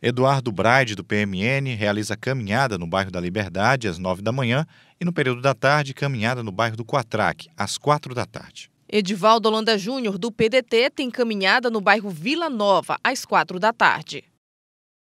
Eduardo Braide, do PMN, realiza caminhada no bairro da Liberdade às 9 da manhã e, no período da tarde, caminhada no bairro do Quatraque às 4 da tarde. Edivaldo Holanda Júnior, do PDT, tem caminhada no bairro Vila Nova às 4 da tarde.